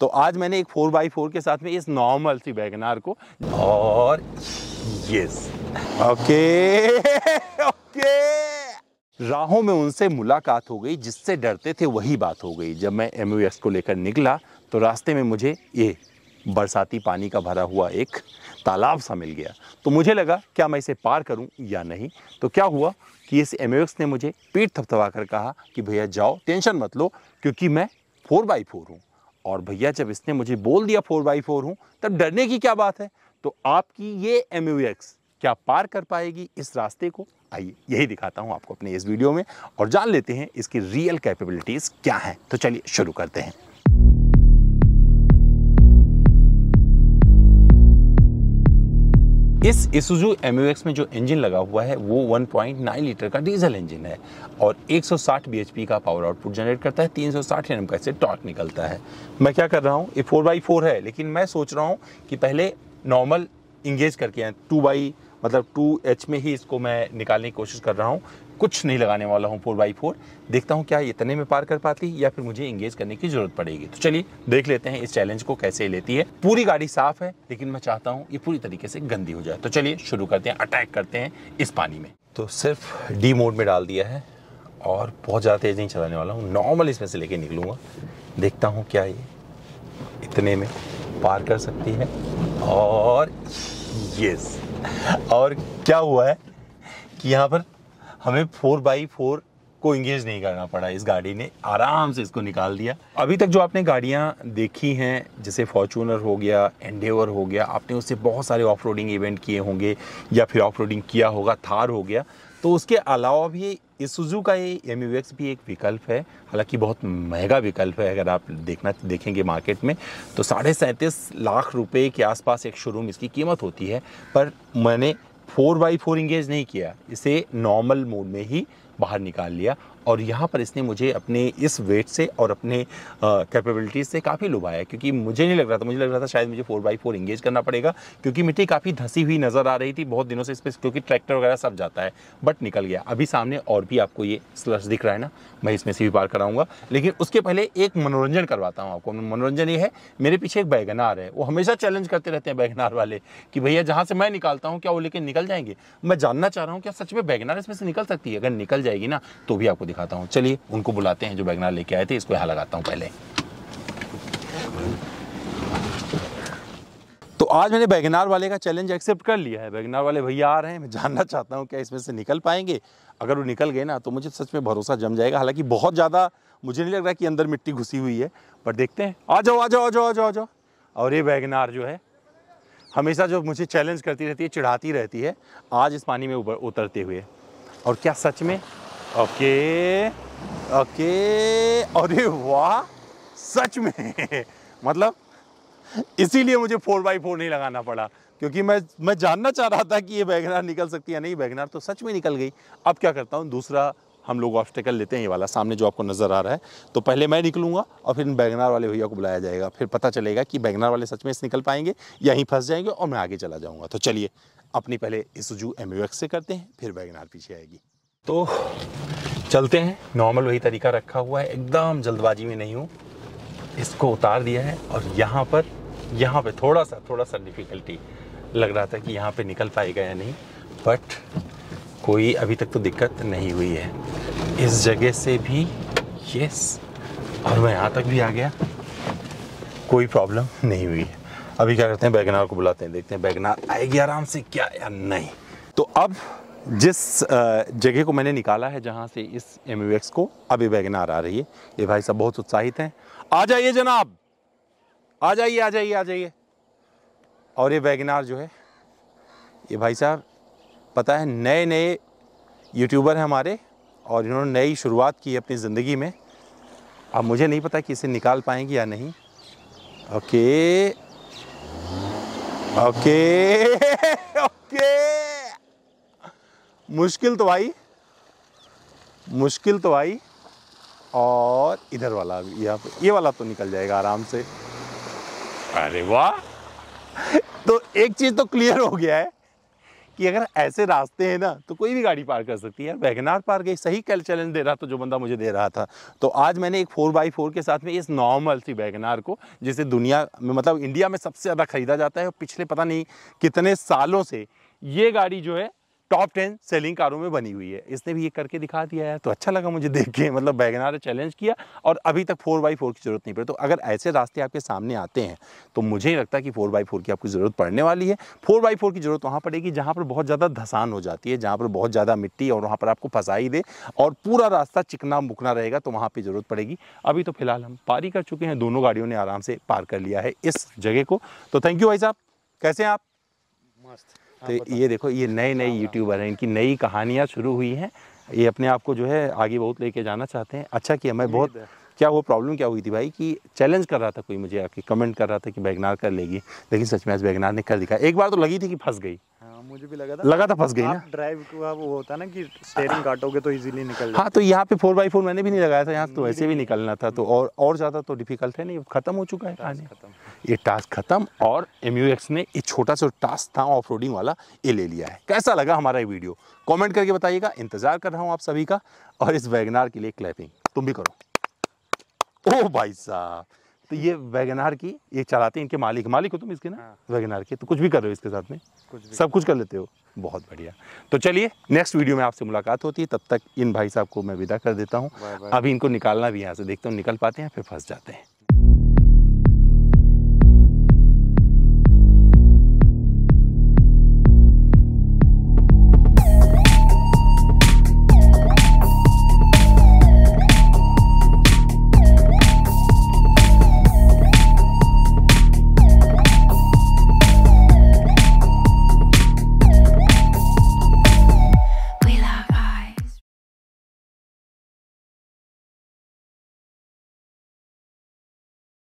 तो आज मैंने एक फोर बाई फोर के साथ में इस नॉर्मल सी वैगनार को और यस ओके ओके राहों में उनसे मुलाकात हो गई जिससे डरते थे वही बात हो गई जब मैं एम को लेकर निकला तो रास्ते में मुझे ये बरसाती पानी का भरा हुआ एक तालाब सा मिल गया तो मुझे लगा क्या मैं इसे पार करूं या नहीं तो क्या हुआ कि इस एम ने मुझे पीठ थपथपा कर कहा कि भैया जाओ टेंशन मत लो क्योंकि मैं फोर बाई फोर हूँ और भैया जब इसने मुझे बोल दिया फोर बाई फोर हूँ तब डरने की क्या बात है तो आपकी ये एम क्या पार कर पाएगी इस रास्ते को आइए यही दिखाता हूँ आपको अपने इस वीडियो में और जान लेते हैं इसकी रियल कैपेबिलिटीज़ क्या हैं तो चलिए शुरू करते हैं इस इसुजू एम में जो इंजन लगा हुआ है वो 1.9 लीटर का डीजल इंजन है और 160 bhp का पावर आउटपुट जनरेट करता है 360 सौ एनएम का इससे टॉर्क निकलता है मैं क्या कर रहा हूँ ये फोर बाई फोर है लेकिन मैं सोच रहा हूँ कि पहले नॉर्मल इंगेज करके हैं टू बाई मतलब टू एच में ही इसको मैं निकालने की कोशिश कर रहा हूँ कुछ नहीं लगाने वाला हूँ फोर बाई फोर देखता हूँ क्या इतने में पार कर पाती या फिर मुझे इंगेज करने की जरूरत पड़ेगी तो चलिए देख लेते हैं इस चैलेंज को कैसे लेती है पूरी गाड़ी साफ है लेकिन मैं चाहता हूँ ये पूरी तरीके से गंदी हो जाए तो चलिए शुरू करते हैं अटैक करते हैं इस पानी में तो सिर्फ डी मोड में डाल दिया है और बहुत ज़्यादा तेज़ नहीं चलाने वाला हूँ नॉर्मल इसमें से लेके निकलूँगा देखता हूँ क्या ये इतने में पार कर सकती है और यस और क्या हुआ है कि यहाँ पर हमें फोर बाई फोर को इंगेज नहीं करना पड़ा इस गाड़ी ने आराम से इसको निकाल दिया अभी तक जो आपने गाड़ियाँ देखी हैं जैसे फॉर्चूनर हो गया एंडेवर हो गया आपने उससे बहुत सारे ऑफ इवेंट किए होंगे या फिर ऑफ किया होगा थार हो गया तो उसके अलावा भी इसुजू का ये एम भी एक विकल्प है हालांकि बहुत महंगा विकल्प है अगर आप देखना देखेंगे मार्केट में तो साढ़े सैंतीस लाख रुपए के आसपास एक शोरूम इसकी कीमत होती है पर मैंने फोर बाई फोर इंगेज नहीं किया इसे नॉर्मल मोड में ही बाहर निकाल लिया और यहाँ पर इसने मुझे अपने इस वेट से और अपने कैपेबिलिटीज़ से काफ़ी लुभाया क्योंकि मुझे नहीं लग रहा था मुझे लग रहा था शायद मुझे फोर बाई फोर इंगेज करना पड़ेगा क्योंकि मिट्टी काफ़ी धसी हुई नज़र आ रही थी बहुत दिनों से इस पर क्योंकि ट्रैक्टर वगैरह सब जाता है बट निकल गया अभी सामने और भी आपको ये स्लर्स दिख रहा है ना मैं इसमें से भी पार कराऊंगा लेकिन उसके पहले एक मनोरंजन करवाता हूँ आपको मनोरंजन ये है मेरे पीछे एक बैगनार है वो हमेशा चैलेंज करते रहते हैं बैगनार वाले कि भैया जहाँ से मैं निकालता हूँ क्या वो लेकर निकल जाएंगे मैं जानना चाह रहा हूँ क्या सच में बैगनार इसमें से निकल सकती है अगर निकल जाएगी ना तो भी आपको दिखाता हूँ चलिए उनको बुलाते हैं जो बैगनार लेके आए थे इसको यहाँ लगाता हूँ पहले तो आज मैंने बैगनार वाले का चैलेंज एक्सेप्ट कर लिया है बैगनार वाले भैया आ रहे हैं मैं जानना चाहता हूँ क्या इसमें से निकल पाएंगे अगर वो निकल गए ना तो मुझे सच में भरोसा जम जाएगा हालांकि बहुत ज़्यादा मुझे नहीं लग रहा कि अंदर मिट्टी घुसी हुई है पर देखते हैं आ जाओ आ जाओ आ जाओ आ जाओ आ जाओ और ये बैगनार जो है हमेशा जो मुझे चैलेंज करती रहती है चिढ़ाती रहती है आज इस पानी में उतरते हुए और क्या सच में ओके ओके अरे वाह सच में मतलब इसीलिए मुझे फोर बाई फोर नहीं लगाना पड़ा क्योंकि मैं मैं जानना चाह रहा था कि ये वैगनार निकल सकती है नहीं वैगनार तो सच में निकल गई अब क्या करता हूँ दूसरा हम लोग ऑब्स्टेकल लेते हैं ये वाला सामने जो आपको नज़र आ रहा है तो पहले मैं निकलूंगा और फिर बैगनार वाले भैया को बुलाया जाएगा फिर पता चलेगा कि बैगनार वाले सच में इस निकल पाएंगे या यहीं फंस जाएंगे और मैं आगे चला जाऊँगा तो चलिए अपनी पहले इस जू एम से करते हैं फिर बैगनार पीछे आएगी तो चलते हैं नॉर्मल वही तरीका रखा हुआ है एकदम जल्दबाजी में नहीं हूँ इसको उतार दिया है और यहाँ पर यहाँ पे थोड़ा सा थोड़ा सा डिफ़िकल्टी लग रहा था कि यहाँ पे निकल पाएगा या नहीं बट कोई अभी तक तो दिक्कत नहीं हुई है इस जगह से भी यस और मैं यहाँ तक भी आ गया कोई प्रॉब्लम नहीं हुई है अभी क्या करते हैं बैगनार को बुलाते हैं देखते हैं बैगनार आएगी आराम से क्या या नहीं तो अब जिस जगह को मैंने निकाला है जहाँ से इस एम को अभी वैगनार आ रही है ये भाई साहब बहुत उत्साहित हैं आ जाइए जनाब आ जाइए आ जाइए आ जाइए और ये वैगनार जो है ये भाई साहब पता है नए नए यूट्यूबर हैं हमारे और इन्होंने नई शुरुआत की अपनी ज़िंदगी में अब मुझे नहीं पता कि इसे निकाल पाएंगे या नहीं ओके ओके ओके मुश्किल तो आई मुश्किल तो आई और इधर वाला भी यहाँ पे ये वाला तो निकल जाएगा आराम से अरे वाह तो एक चीज़ तो क्लियर हो गया है कि अगर ऐसे रास्ते हैं ना तो कोई भी गाड़ी पार कर सकती है यार वैगनार पार गई सही कल चैलेंज दे रहा था जो बंदा मुझे दे रहा था तो आज मैंने एक फोर बाई फोर के साथ में इस नॉर्मल सी वैगनार को जिसे दुनिया में मतलब इंडिया में सबसे ज़्यादा खरीदा जाता है और पिछले पता नहीं कितने सालों से ये गाड़ी जो है टॉप टेन सेलिंग कारों में बनी हुई है इसने भी ये करके दिखा दिया है तो अच्छा लगा मुझे देख के मतलब बैगनार चैलेंज किया और अभी तक फोर बाई फोर की ज़रूरत नहीं पड़ी तो अगर ऐसे रास्ते आपके सामने आते हैं तो मुझे लगता कि फोर बाई फोर की आपको ज़रूरत पड़ने वाली है फोर बाई फोर की ज़रूरत वहाँ पड़ेगी जहाँ पर बहुत ज़्यादा धसान हो जाती है जहाँ पर बहुत ज़्यादा मिट्टी और वहाँ पर आपको फंसाई दे और पूरा रास्ता चिकना मुकना रहेगा तो वहाँ पर ज़रूरत पड़ेगी अभी तो फिलहाल हम पारी कर चुके हैं दोनों गाड़ियों ने आराम से पार कर लिया है इस जगह को तो थैंक यू भाई साहब कैसे हैं आप मस्त तो ये देखो ये नए नए यूट्यूबर हैं इनकी नई कहानियाँ शुरू हुई हैं ये अपने आप को जो है आगे बहुत लेके जाना चाहते हैं अच्छा किया मैं बहुत क्या वो प्रॉब्लम क्या हुई थी भाई कि चैलेंज कर रहा था कोई मुझे आपकी कमेंट कर रहा था कि बैगनार कर लेगी लेकिन सच में आज बैगनार ने कर दिखा एक बार तो लगी थी कि फंस गई हाँ, मुझे भी लगा था लगा था फंस गई ना ड्राइव को अब वो होता ना कि स्टेयरिंग काटोगे तो इजीली निकल हाँ तो यहाँ पे फोर बाई फोर मैंने भी नहीं लगाया था यहाँ तो वैसे भी निकलना था तो और और ज़्यादा तो डिफिकल्ट है नहीं खत्म हो चुका है ये टास्क खत्म और एम यू एक्स ने एक छोटा सा टास्क था ऑफ रोडिंग वाला ये ले लिया है कैसा लगा हमारा ये वीडियो कॉमेंट करके बताइएगा इंतजार कर रहा हूँ आप सभी का और इस वैगनार के लिए क्लैपिंग तुम भी करो ओ भाई साहब तो ये वैगनार की ये चलाते हैं इनके मालिक मालिक हो तुम इसके ना हाँ। वैगनार के तो कुछ भी कर रहे हो इसके साथ में कुछ भी सब कुछ कर लेते हो बहुत बढ़िया तो चलिए नेक्स्ट वीडियो में आपसे मुलाकात होती है तब तक इन भाई साहब को मैं विदा कर देता हूँ अभी इनको निकालना भी यहाँ से देखता हूँ निकल पाते हैं फिर फंस जाते हैं